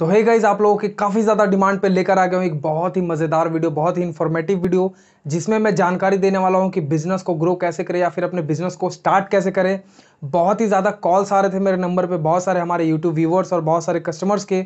तो है गाइज आप लोगों के काफ़ी ज़्यादा डिमांड पे लेकर आ गया हूँ एक बहुत ही मज़ेदार वीडियो बहुत ही इन्फॉर्मेटिव वीडियो जिसमें मैं जानकारी देने वाला हूँ कि बिज़नेस को ग्रो कैसे करें या फिर अपने बिज़नेस को स्टार्ट कैसे करें बहुत ही ज़्यादा कॉल्स आ रहे थे मेरे नंबर पर बहुत सारे हमारे यूट्यूब व्यूवर्स और बहुत सारे कस्टमर्स के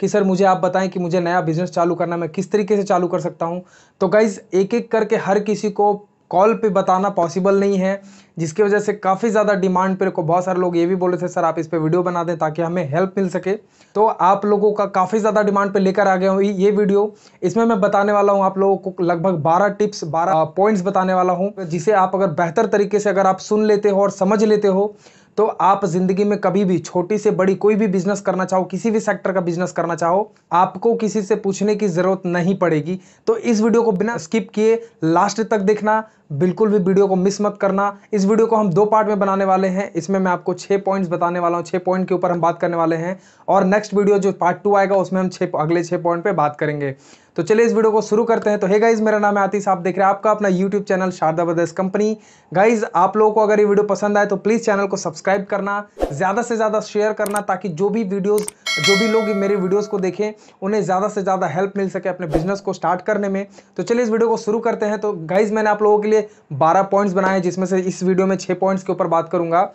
कि सर मुझे आप बताएं कि मुझे नया बिज़नेस चालू करना मैं किस तरीके से चालू कर सकता हूँ तो गाइज़ एक एक करके हर किसी को कॉल पे बताना पॉसिबल नहीं है जिसकी वजह से काफ़ी ज़्यादा डिमांड पर बहुत सारे लोग ये भी बोले थे सर आप इस पर वीडियो बना दें ताकि हमें हेल्प मिल सके तो आप लोगों का काफ़ी ज़्यादा डिमांड पे लेकर आ गया हूँ ये वीडियो इसमें मैं बताने वाला हूँ आप लोगों को लगभग बारह टिप्स बारह पॉइंट्स बताने वाला हूँ जिसे आप अगर बेहतर तरीके से अगर आप सुन लेते हो और समझ लेते हो तो आप ज़िंदगी में कभी भी छोटी से बड़ी कोई भी बिजनेस करना चाहो किसी भी सेक्टर का बिजनेस करना चाहो आपको किसी से पूछने की ज़रूरत नहीं पड़ेगी तो इस वीडियो को बिना स्किप किए लास्ट तक देखना बिल्कुल भी वीडियो को मिस मत करना इस वीडियो को हम दो पार्ट में बनाने वाले हैं इसमें मैं आपको छह पॉइंट्स बताने वाला हूं छह पॉइंट के ऊपर हम बात करने वाले हैं और नेक्स्ट वीडियो जो पार्ट टू आएगा उसमें हम छे अगले छह पॉइंट पर बात करेंगे तो चलिए इस वीडियो को शुरू करते हैं तो हे गाइज मेरा नाम है आतिश आप देख रहे हैं आपका अपना YouTube channel Sharda brothers company guys आप लोगों को अगर ये वीडियो पसंद आए तो प्लीज़ चैनल को सब्सक्राइब करना ज़्यादा से ज़्यादा शेयर करना ताकि जो भी वीडियोज़ जो भी लोग मेरे वीडियोज़ को देखें उन्हें ज़्यादा से ज़्यादा हेल्प मिल सके अपने बिजनेस को स्टार्ट करने में तो चलिए इस वीडियो को शुरू करते हैं तो गाइज मैंने आप लोगों के लिए बारह पॉइंट्स बनाए जिसमें से इस वीडियो में छः पॉइंट्स के ऊपर बात करूँगा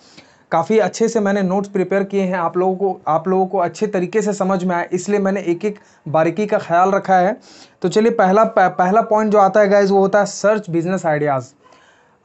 काफ़ी अच्छे से मैंने नोट्स प्रिपेयर किए हैं आप लोगों को आप लोगों को अच्छे तरीके से समझ में आए इसलिए मैंने एक एक बारीकी का ख्याल रखा है तो चलिए पहला पहला पॉइंट जो आता है गाइज वो होता है सर्च बिजनेस आइडियाज़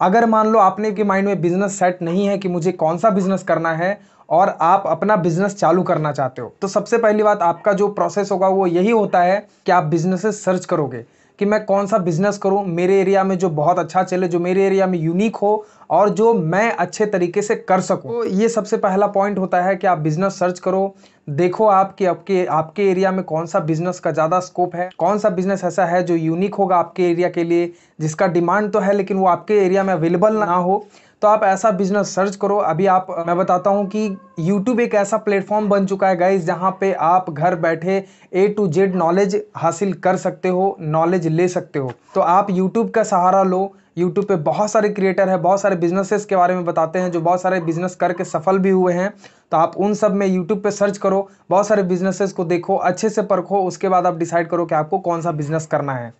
अगर मान लो आपने के माइंड में बिजनेस सेट नहीं है कि मुझे कौन सा बिजनेस करना है और आप अपना बिजनेस चालू करना चाहते हो तो सबसे पहली बात आपका जो प्रोसेस होगा वो यही होता है कि आप बिजनेसेस सर्च करोगे कि मैं कौन सा बिज़नेस करूं मेरे एरिया में जो बहुत अच्छा चले जो मेरे एरिया में यूनिक हो और जो मैं अच्छे तरीके से कर सकूं तो ये सबसे पहला पॉइंट होता है कि आप बिज़नेस सर्च करो देखो आपके आपके आपके एरिया में कौन सा बिज़नेस का ज़्यादा स्कोप है कौन सा बिज़नेस ऐसा है जो यूनिक होगा आपके एरिया के लिए जिसका डिमांड तो है लेकिन वो आपके एरिया में अवेलेबल ना हो तो आप ऐसा बिजनेस सर्च करो अभी आप मैं बताता हूँ कि यूट्यूब एक ऐसा प्लेटफॉर्म बन चुका है गाइज जहाँ पे आप घर बैठे ए टू जेड नॉलेज हासिल कर सकते हो नॉलेज ले सकते हो तो आप यूट्यूब का सहारा लो यूट्यूब पे बहुत सारे क्रिएटर हैं बहुत सारे बिजनेसेस के बारे में बताते हैं जो बहुत सारे बिजनेस करके सफल भी हुए हैं तो आप उन सब में यूट्यूब पे सर्च करो बहुत सारे बिजनेसेस को देखो अच्छे से परखो उसके बाद आप डिसाइड करो कि आपको कौन सा बिजनेस करना है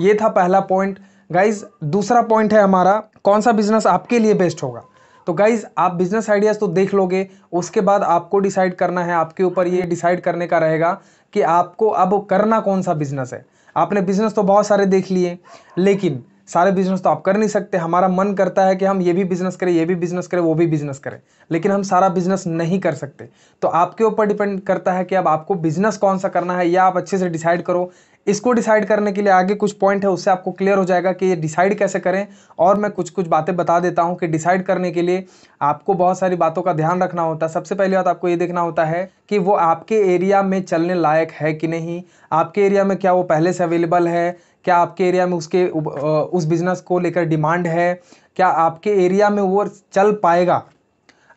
ये था पहला पॉइंट गाइज दूसरा पॉइंट है हमारा कौन सा बिजनेस आपके लिए बेस्ट होगा तो गाइज आप बिजनेस आइडियाज़ तो देख लोगे उसके बाद आपको डिसाइड करना है आपके ऊपर ये डिसाइड करने का रहेगा कि आपको अब करना कौन सा बिजनेस है आपने बिजनेस तो बहुत सारे देख लिए लेकिन सारे बिजनेस तो आप कर नहीं सकते हमारा मन करता है कि हम ये भी बिजनेस करें ये भी बिजनेस करें वो भी बिजनेस करें लेकिन हम सारा बिजनेस नहीं कर सकते तो आपके ऊपर डिपेंड करता है कि अब आपको बिजनेस कौन सा करना है या आप अच्छे से डिसाइड करो इसको डिसाइड करने के लिए आगे कुछ पॉइंट है उससे आपको क्लियर हो जाएगा कि ये डिसाइड कैसे करें और मैं कुछ कुछ बातें बता देता हूँ कि डिसाइड करने के लिए आपको बहुत सारी बातों का ध्यान रखना होता है सबसे पहली बात आपको ये देखना होता है कि वो आपके एरिया में चलने लायक है कि नहीं आपके एरिया में क्या वो पहले से अवेलेबल है क्या आपके एरिया में उसके उस बिज़नेस को लेकर डिमांड है क्या आपके एरिया में वो चल पाएगा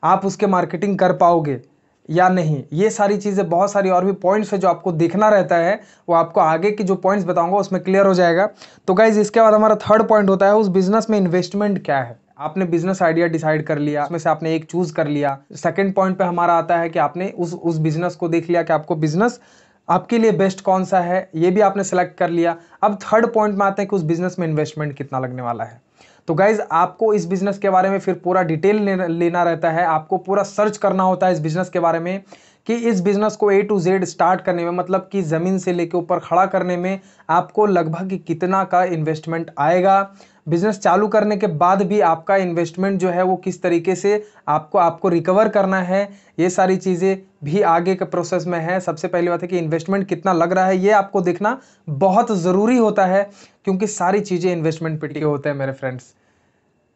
आप उसके मार्केटिंग कर पाओगे या नहीं ये सारी चीज़ें बहुत सारी और भी पॉइंट्स है जो आपको देखना रहता है वो आपको आगे की जो पॉइंट्स बताऊंगा उसमें क्लियर हो जाएगा तो गाइज इसके बाद हमारा थर्ड पॉइंट होता है उस बिजनेस में इन्वेस्टमेंट क्या है आपने बिजनेस आइडिया डिसाइड कर लिया उसमें से आपने एक चूज कर लिया सेकेंड पॉइंट पे हमारा आता है कि आपने उस उस बिजनेस को देख लिया कि आपको बिजनेस आपके लिए बेस्ट कौन सा है ये भी आपने सेलेक्ट कर लिया अब थर्ड पॉइंट में आते हैं कि उस बिजनेस में इन्वेस्टमेंट कितना लगने वाला है तो गाइज आपको इस बिजनेस के बारे में फिर पूरा डिटेल लेना रहता है आपको पूरा सर्च करना होता है इस बिजनेस के बारे में कि इस बिज़नेस को ए टू जेड स्टार्ट करने में मतलब कि ज़मीन से लेकर ऊपर खड़ा करने में आपको लगभग कितना का इन्वेस्टमेंट आएगा बिज़नेस चालू करने के बाद भी आपका इन्वेस्टमेंट जो है वो किस तरीके से आपको आपको रिकवर करना है ये सारी चीज़ें भी आगे के प्रोसेस में है सबसे पहली बात है कि इन्वेस्टमेंट कितना लग रहा है ये आपको देखना बहुत ज़रूरी होता है क्योंकि सारी चीज़ें इन्वेस्टमेंट पे होते हैं मेरे फ्रेंड्स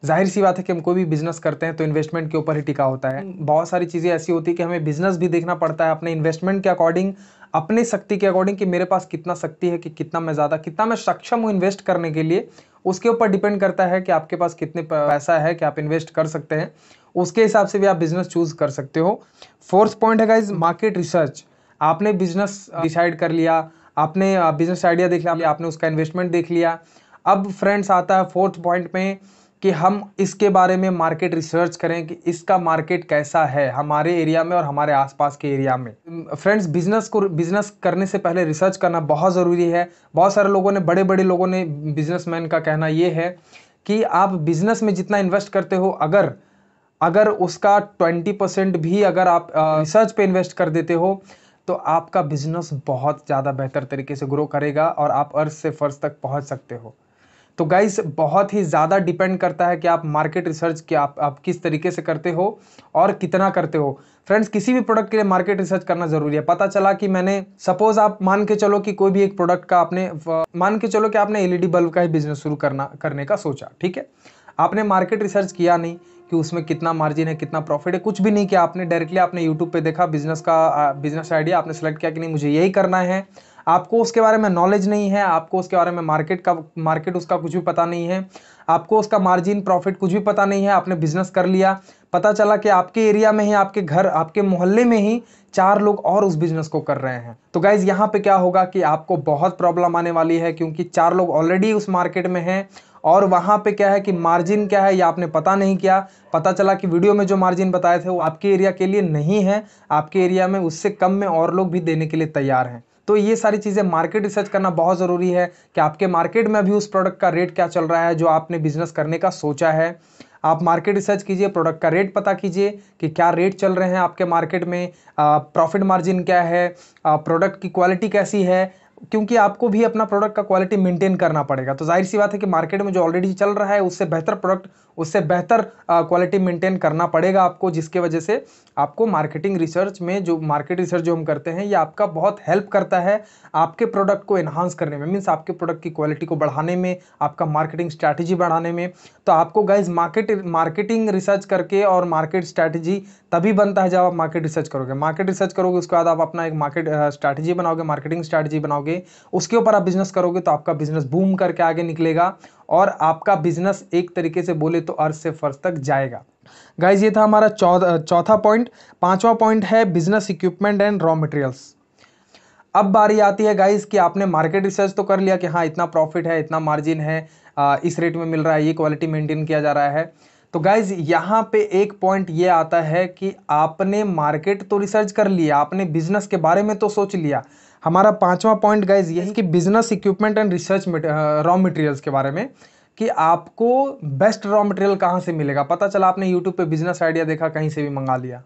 जाहिर सी बात है कि हम कोई भी बिजनेस करते हैं तो इन्वेस्टमेंट के ऊपर ही टिका होता है हम्म। बहुत सारी चीज़ें ऐसी होती है कि हमें बिजनेस भी देखना पड़ता है अपने इन्वेस्टमेंट के अकॉर्डिंग अपने शक्ति के अकॉर्डिंग कि मेरे पास कितना शक्ति है कि कितना मैं ज़्यादा कितना मैं सक्षम हूँ इन्वेस्ट करने के लिए उसके ऊपर डिपेंड करता है कि आपके पास कितने पैसा है कि आप इन्वेस्ट कर सकते हैं उसके हिसाब से भी आप बिजनेस चूज कर सकते हो फोर्थ पॉइंट है इज मार्केट रिसर्च आपने बिजनेस डिसाइड कर लिया आपने बिजनेस आइडिया देख लिया आपने उसका इन्वेस्टमेंट देख लिया अब फ्रेंड्स आता है फोर्थ पॉइंट में कि हम इसके बारे में मार्केट रिसर्च करें कि इसका मार्केट कैसा है हमारे एरिया में और हमारे आसपास के एरिया में फ्रेंड्स बिजनेस को बिजनेस करने से पहले रिसर्च करना बहुत ज़रूरी है बहुत सारे लोगों ने बड़े बड़े लोगों ने बिजनेसमैन का कहना ये है कि आप बिजनेस में जितना इन्वेस्ट करते हो अगर अगर उसका ट्वेंटी परसेंट भी अगर आप रिसर्च पर इन्वेस्ट कर देते हो तो आपका बिजनेस बहुत ज़्यादा बेहतर तरीके से ग्रो करेगा और आप अर्ज से फर्ज तक पहुँच सकते हो तो गाइस बहुत ही ज़्यादा डिपेंड करता है कि आप मार्केट रिसर्च कि आप आप किस तरीके से करते हो और कितना करते हो फ्रेंड्स किसी भी प्रोडक्ट के लिए मार्केट रिसर्च करना ज़रूरी है पता चला कि मैंने सपोज आप मान के चलो कि कोई भी एक प्रोडक्ट का आपने मान के चलो कि आपने एलईडी बल्ब e का ही बिजनेस शुरू करना करने का सोचा ठीक है आपने मार्केट रिसर्च किया नहीं कि उसमें कितना मार्जिन है कितना प्रॉफिट है कुछ भी नहीं किया आपने डायरेक्टली आपने यूट्यूब पे देखा बिजनेस का बिजनेस आइडिया आपने सेलेक्ट किया कि नहीं मुझे यही करना है आपको उसके बारे में नॉलेज नहीं है आपको उसके बारे में मार्केट का मार्केट उसका कुछ भी पता नहीं है आपको उसका मार्जिन प्रॉफिट कुछ भी पता नहीं है आपने बिजनेस कर लिया पता चला कि आपके एरिया में ही आपके घर आपके मोहल्ले में ही चार लोग और उस बिजनेस को कर रहे हैं तो गाइज यहाँ पे क्या होगा कि आपको बहुत प्रॉब्लम आने वाली है क्योंकि चार लोग ऑलरेडी उस मार्केट में हैं और वहाँ पे क्या है कि मार्जिन क्या है ये आपने पता नहीं किया पता चला कि वीडियो में जो मार्जिन बताए थे वो आपके एरिया के लिए नहीं है आपके एरिया में उससे कम में और लोग भी देने के लिए तैयार हैं तो ये सारी चीज़ें मार्केट रिसर्च करना बहुत ज़रूरी है कि आपके मार्केट में अभी उस प्रोडक्ट का रेट क्या चल रहा है जो आपने बिजनेस करने का सोचा है आप मार्केट रिसर्च कीजिए प्रोडक्ट का रेट पता कीजिए कि क्या रेट चल रहे हैं आपके मार्केट में प्रॉफिट मार्जिन क्या है प्रोडक्ट की क्वालिटी कैसी है क्योंकि आपको भी अपना प्रोडक्ट का क्वालिटी मेंटेन करना पड़ेगा तो जाहिर सी बात है कि मार्केट में जो ऑलरेडी चल रहा है उससे बेहतर प्रोडक्ट उससे बेहतर क्वालिटी मेंटेन करना पड़ेगा आपको जिसके वजह से आपको मार्केटिंग रिसर्च में जो मार्केट रिसर्च जो हम करते हैं ये आपका बहुत हेल्प करता है आपके प्रोडक्ट को एनहांस करने में मीन्स आपके प्रोडक्ट की क्वालिटी को बढ़ाने में आपका मार्केटिंग स्ट्रैटेजी बढ़ाने में तो आपको गाइज मार्केट मार्केटिंग रिसर्च करके और मार्केट स्ट्रैटेजी तभी बनता है जब आप मार्केट रिसर्च करोगे मार्केट रिसर्च करोगे उसके बाद आप अपना एक मार्केट स्ट्रैटेजी बनाओगे मार्केटिंग स्ट्रैटेजी बनाओगे उसके ऊपर आप बिजनेस करोगे तो आपका बिजनेस बूम करके आगे निकलेगा और आपका बिजनेस एक तरीके से बोले तो अर्थ से फर्श तक जाएगा गाइज ये था हमारा चौथा पॉइंट पांचवा पॉइंट है business equipment and raw materials अब बारी आती है गाइज कि आपने मार्केट रिसर्च तो कर लिया कि हाँ इतना प्रॉफिट है इतना मार्जिन है इस रेट में मिल रहा है ये क्वालिटी मेंटेन किया जा रहा है तो गाइज यहाँ पे एक पॉइंट ये आता है कि आपने मार्केट तो रिसर्च कर लिया आपने बिजनेस के बारे में तो सोच लिया हमारा पांचवा पॉइंट गाइज यही कि business equipment and research raw materials के बारे में कि आपको बेस्ट रॉ मटेरियल कहाँ से मिलेगा पता चला आपने यूट्यूब पे बिजनेस आइडिया देखा कहीं से भी मंगा लिया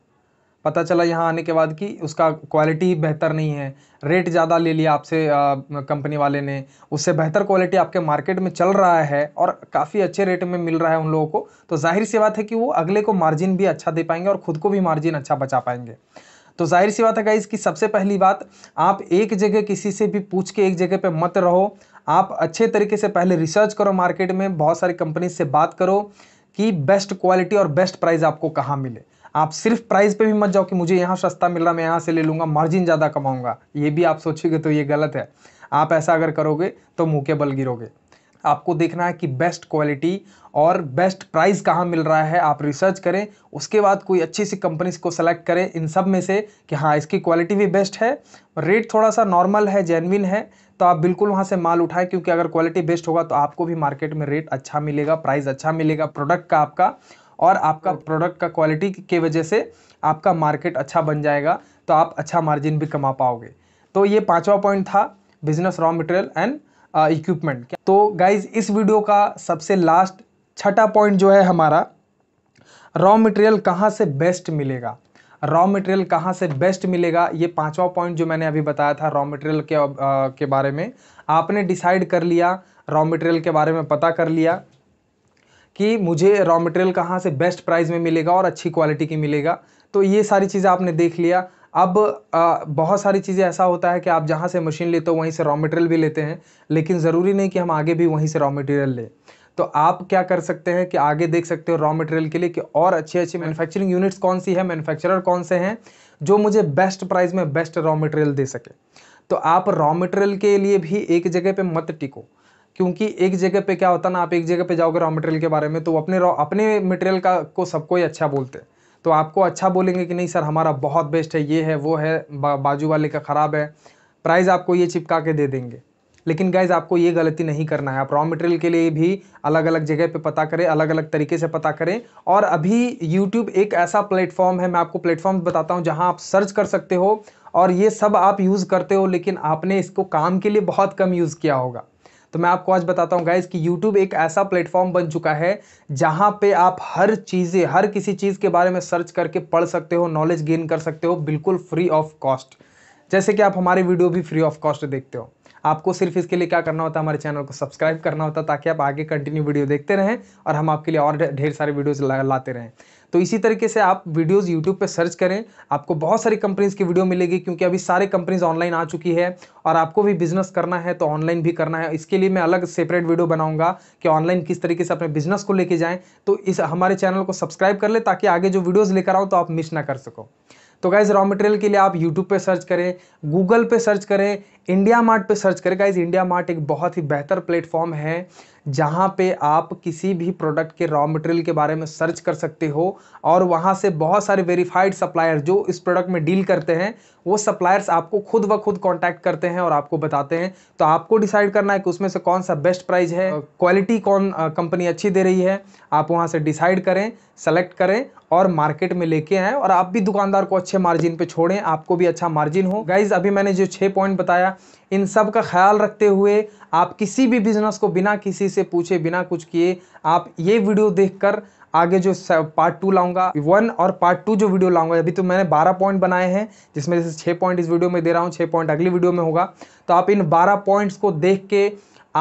पता चला यहाँ आने के बाद कि उसका क्वालिटी बेहतर नहीं है रेट ज़्यादा ले लिया आपसे कंपनी uh, वाले ने उससे बेहतर क्वालिटी आपके मार्केट में चल रहा है और काफ़ी अच्छे रेट में मिल रहा है उन लोगों को तो जाहिर सी बात है कि वो अगले को मार्जिन भी अच्छा दे पाएंगे और ख़ुद को भी मार्जिन अच्छा बचा पाएंगे तो जाहिर सी बात है गाइज की सबसे पहली बात आप एक जगह किसी से भी पूछ के एक जगह पे मत रहो आप अच्छे तरीके से पहले रिसर्च करो मार्केट में बहुत सारी कंपनी से बात करो कि बेस्ट क्वालिटी और बेस्ट प्राइस आपको कहाँ मिले आप सिर्फ प्राइस पे भी मत जाओ कि मुझे यहाँ सस्ता मिल रहा मैं यहाँ से ले लूँगा मार्जिन ज़्यादा कमाऊँगा ये भी आप सोचोगे तो ये गलत है आप ऐसा अगर करोगे तो मुँह के बल गिरोगे आपको देखना है कि बेस्ट क्वालिटी और बेस्ट प्राइस कहाँ मिल रहा है आप रिसर्च करें उसके बाद कोई अच्छी सी कंपनीज को सेलेक्ट करें इन सब में से कि हाँ इसकी क्वालिटी भी बेस्ट है रेट थोड़ा सा नॉर्मल है जेनविन है तो आप बिल्कुल वहाँ से माल उठाएं क्योंकि अगर क्वालिटी बेस्ट होगा तो आपको भी मार्केट में रेट अच्छा मिलेगा प्राइस अच्छा मिलेगा प्रोडक्ट का आपका और आपका प्रोडक्ट का क्वालिटी के वजह से आपका मार्केट अच्छा बन जाएगा तो आप अच्छा मार्जिन भी कमा पाओगे तो ये पाँचवा पॉइंट था business raw material and equipment uh, तो गाइज इस वीडियो का सबसे लास्ट छठा पॉइंट जो है हमारा रॉ मटेरियल कहाँ से बेस्ट मिलेगा रॉ मटेरियल कहाँ से बेस्ट मिलेगा ये पांचवा पॉइंट जो मैंने अभी बताया था रॉ मटेरियल के आ, uh, के बारे में आपने डिसाइड कर लिया रॉ मटेरियल के बारे में पता कर लिया कि मुझे रॉ मटेरियल कहाँ से बेस्ट प्राइस में मिलेगा और अच्छी क्वालिटी की मिलेगा तो ये सारी चीज़ें आपने देख लिया अब आ, बहुत सारी चीज़ें ऐसा होता है कि आप जहाँ से मशीन लेते हो वहीं से रॉ मटेरियल भी लेते हैं लेकिन ज़रूरी नहीं कि हम आगे भी वहीं से रॉ मटेरियल लें तो आप क्या कर सकते हैं कि आगे देख सकते हो रॉ मटेरियल के लिए कि और अच्छे अच्छे मैन्युफैक्चरिंग यूनिट्स कौन सी है मैन्युफैक्चरर कौन से हैं जो मुझे बेस्ट प्राइस में बेस्ट रॉ मटेरियल दे सके तो आप रॉ मटेरियल के लिए भी एक जगह पे मत टिको क्योंकि एक जगह पे क्या होता ना आप एक जगह पे जाओगे रॉ मटेरियल के बारे में तो अपने रॉ अपने मटेरियल का को सबको ही अच्छा बोलते हैं तो आपको अच्छा बोलेंगे कि नहीं सर हमारा बहुत बेस्ट है ये है वो है बा, बाजू वाले का ख़राब है प्राइस आपको ये चिपका के दे देंगे लेकिन गाइज आपको ये गलती नहीं करना है आप रॉ मटेरियल के लिए भी अलग अलग जगह पे पता करें अलग अलग तरीके से पता करें और अभी यूट्यूब एक ऐसा प्लेटफॉर्म है मैं आपको प्लेटफॉर्म बताता हूँ जहाँ आप सर्च कर सकते हो और ये सब आप यूज़ करते हो लेकिन आपने इसको काम के लिए बहुत कम यूज़ किया होगा तो मैं आपको आज बताता हूँ गाइज कि YouTube एक ऐसा प्लेटफॉर्म बन चुका है जहाँ पे आप हर चीज़ें हर किसी चीज़ के बारे में सर्च करके पढ़ सकते हो नॉलेज गेन कर सकते हो बिल्कुल फ्री ऑफ कॉस्ट जैसे कि आप हमारे वीडियो भी फ्री ऑफ कॉस्ट देखते हो आपको सिर्फ इसके लिए क्या करना होता है हमारे चैनल को सब्सक्राइब करना होता है ताकि आप आगे कंटिन्यू वीडियो देखते रहें और हम आपके लिए और ढेर सारे वीडियोज़ लाते रहें तो इसी तरीके से आप वीडियोस यूट्यूब पे सर्च करें आपको बहुत सारी कंपनीज़ की वीडियो मिलेगी क्योंकि अभी सारे कंपनीज ऑनलाइन आ चुकी है और आपको भी बिजनेस करना है तो ऑनलाइन भी करना है इसके लिए मैं अलग सेपरेट वीडियो बनाऊंगा कि ऑनलाइन किस तरीके से अपने बिजनेस को लेके जाएँ तो इस हमारे चैनल को सब्सक्राइब कर ले ताकि आगे जो वीडियोज़ लेकर आऊँ तो आप मिस ना कर सको तो गाइज रॉ मटेरियल के लिए आप यूट्यूब पे सर्च करें गूगल पे सर्च करें इंडिया मार्ट पे सर्च करें गाइज इंडिया मार्ट एक बहुत ही बेहतर प्लेटफॉर्म है जहाँ पे आप किसी भी प्रोडक्ट के रॉ मटेरियल के बारे में सर्च कर सकते हो और वहाँ से बहुत सारे वेरीफाइड सप्लायर जो इस प्रोडक्ट में डील करते हैं वो सप्लायर्स आपको खुद व खुद कांटेक्ट करते हैं और आपको बताते हैं तो आपको डिसाइड करना है कि उसमें से कौन सा बेस्ट प्राइस है क्वालिटी कौन कंपनी अच्छी दे रही है आप वहाँ से डिसाइड करें सेलेक्ट करें और मार्केट में लेके आए और आप भी दुकानदार को अच्छे मार्जिन पे छोड़ें आपको भी अच्छा मार्जिन हो गाइज अभी मैंने जो छः पॉइंट बताया इन सब का ख्याल रखते हुए आप किसी भी बिजनेस को बिना किसी से पूछे बिना कुछ किए आप ये वीडियो देखकर आगे जो पार्ट टू लाऊंगा वन और पार्ट टू जो वीडियो लाऊंगा अभी तो मैंने बारह पॉइंट बनाए हैं जिसमें जैसे छः पॉइंट इस वीडियो में दे रहा हूँ छः पॉइंट अगली वीडियो में होगा तो आप इन बारह पॉइंट्स को देख के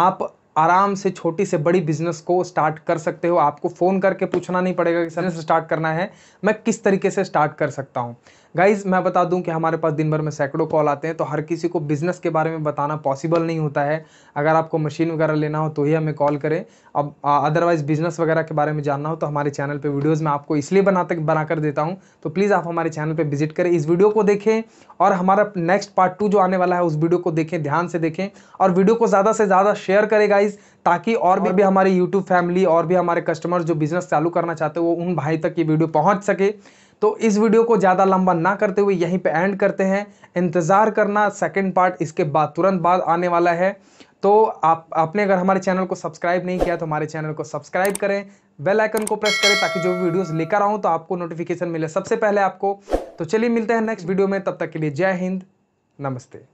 आप आराम से छोटी से बड़ी बिजनेस को स्टार्ट कर सकते हो आपको फ़ोन करके पूछना नहीं पड़ेगा कि सर स्टार्ट करना है मैं किस तरीके से स्टार्ट कर सकता हूँ गाइज मैं बता दूं कि हमारे पास दिन भर में सैकड़ों कॉल आते हैं तो हर किसी को बिज़नेस के बारे में बताना पॉसिबल नहीं होता है अगर आपको मशीन वगैरह लेना हो तो ही हमें कॉल करें अब अदरवाइज़ बिज़नेस वगैरह के बारे में जानना हो तो हमारे चैनल पर वीडियोज़ मैं आपको इसलिए बना तक बना कर देता हूँ तो प्लीज़ आप हमारे चैनल पर विजिट करें इस वीडियो को देखें और हमारा नेक्स्ट पार्ट टू जो आने वाला है उस वीडियो को देखें ध्यान से देखें और वीडियो को ज़्यादा से ज़्यादा शेयर करें गाइज़ ताकि और भी, भी हमारे यूट्यूब फैमिली और भी हमारे कस्टमर जो बिजनेस चालू करना चाहते हो उन भाई तक ये वीडियो पहुँच सके तो इस वीडियो को ज़्यादा लंबा ना करते हुए यहीं पे एंड करते हैं इंतज़ार करना सेकंड पार्ट इसके बाद तुरंत बाद आने वाला है तो आप आपने अगर हमारे चैनल को सब्सक्राइब नहीं किया तो हमारे चैनल को सब्सक्राइब करें बेल आइकन को प्रेस करें ताकि जो भी वीडियोस लेकर आऊँ तो आपको नोटिफिकेशन मिले सबसे पहले आपको तो चलिए मिलते हैं नेक्स्ट वीडियो में तब तक के लिए जय हिंद नमस्ते